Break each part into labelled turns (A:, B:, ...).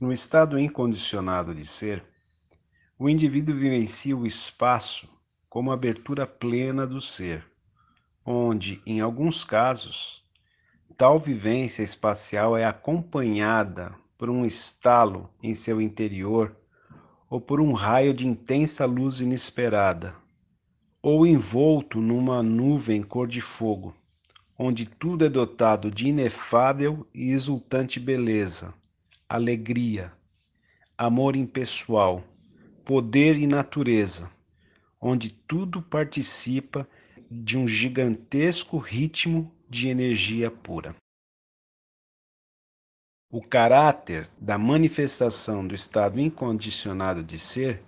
A: No estado incondicionado de ser, o indivíduo vivencia o espaço como abertura plena do ser, onde, em alguns casos, tal vivência espacial é acompanhada por um estalo em seu interior ou por um raio de intensa luz inesperada, ou envolto numa nuvem cor de fogo onde tudo é dotado de inefável e exultante beleza, alegria, amor impessoal, poder e natureza, onde tudo participa de um gigantesco ritmo de energia pura. O caráter da manifestação do estado incondicionado de ser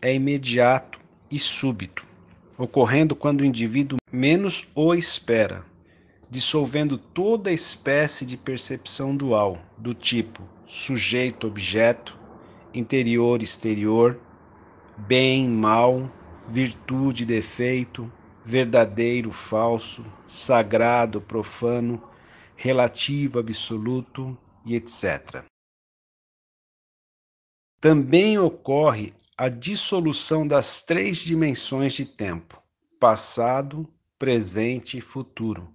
A: é imediato e súbito, ocorrendo quando o indivíduo menos o espera dissolvendo toda espécie de percepção dual, do tipo sujeito-objeto, interior-exterior, bem-mal, virtude-defeito, verdadeiro-falso, sagrado-profano, relativo-absoluto e etc. Também ocorre a dissolução das três dimensões de tempo: passado, presente e futuro,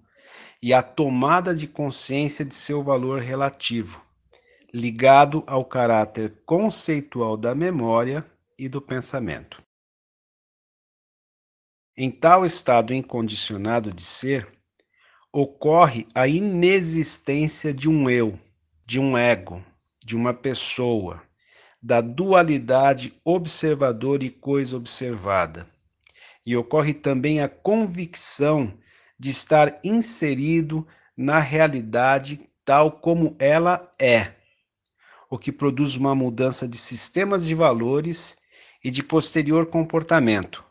A: e a tomada de consciência de seu valor relativo, ligado ao caráter conceitual da memória e do pensamento. Em tal estado incondicionado de ser, ocorre a inexistência de um eu, de um ego, de uma pessoa, da dualidade observador e coisa observada. E ocorre também a convicção de estar inserido na realidade tal como ela é, o que produz uma mudança de sistemas de valores e de posterior comportamento,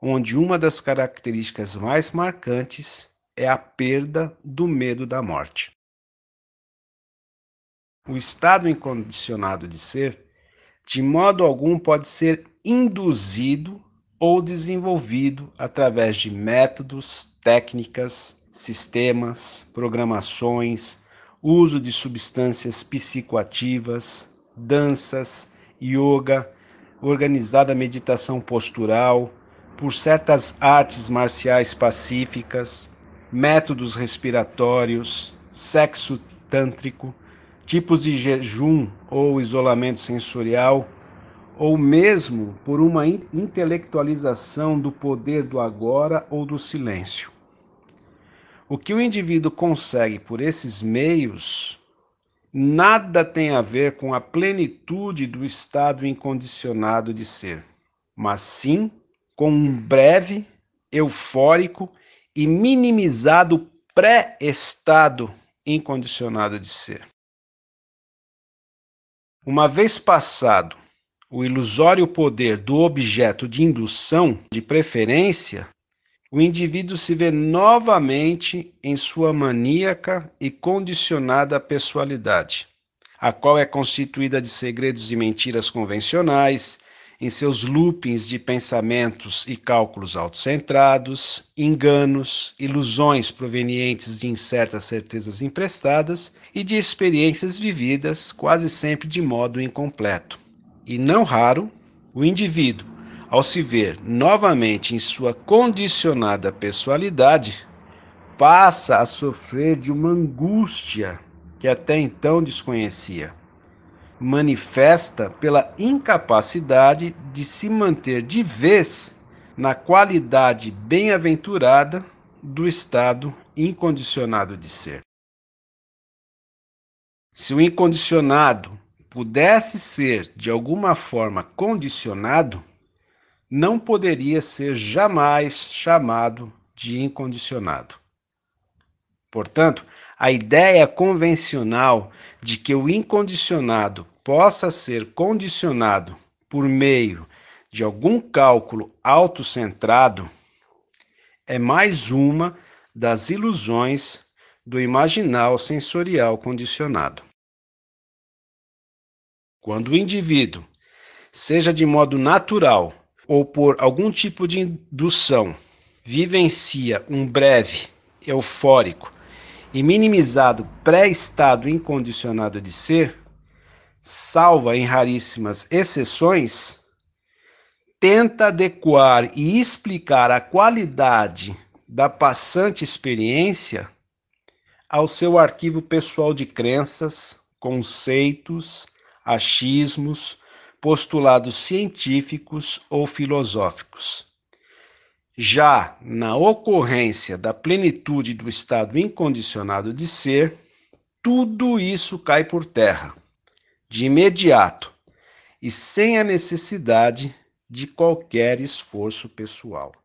A: onde uma das características mais marcantes é a perda do medo da morte. O estado incondicionado de ser, de modo algum, pode ser induzido ou desenvolvido através de métodos, técnicas, sistemas, programações, uso de substâncias psicoativas, danças, yoga, organizada meditação postural, por certas artes marciais pacíficas, métodos respiratórios, sexo tântrico, tipos de jejum ou isolamento sensorial, ou mesmo por uma intelectualização do poder do agora ou do silêncio. O que o indivíduo consegue por esses meios nada tem a ver com a plenitude do estado incondicionado de ser, mas sim com um breve, eufórico e minimizado pré-estado incondicionado de ser. Uma vez passado o ilusório poder do objeto de indução, de preferência, o indivíduo se vê novamente em sua maníaca e condicionada pessoalidade, a qual é constituída de segredos e mentiras convencionais, em seus loopings de pensamentos e cálculos autocentrados, enganos, ilusões provenientes de incertas certezas emprestadas e de experiências vividas quase sempre de modo incompleto e não raro, o indivíduo, ao se ver novamente em sua condicionada pessoalidade, passa a sofrer de uma angústia que até então desconhecia. Manifesta pela incapacidade de se manter de vez na qualidade bem-aventurada do estado incondicionado de ser. Se o incondicionado pudesse ser de alguma forma condicionado, não poderia ser jamais chamado de incondicionado. Portanto, a ideia convencional de que o incondicionado possa ser condicionado por meio de algum cálculo autocentrado é mais uma das ilusões do imaginal sensorial condicionado. Quando o indivíduo, seja de modo natural ou por algum tipo de indução, vivencia um breve, eufórico e minimizado pré-estado incondicionado de ser, salva em raríssimas exceções, tenta adequar e explicar a qualidade da passante experiência ao seu arquivo pessoal de crenças, conceitos, achismos, postulados científicos ou filosóficos. Já na ocorrência da plenitude do estado incondicionado de ser, tudo isso cai por terra, de imediato e sem a necessidade de qualquer esforço pessoal.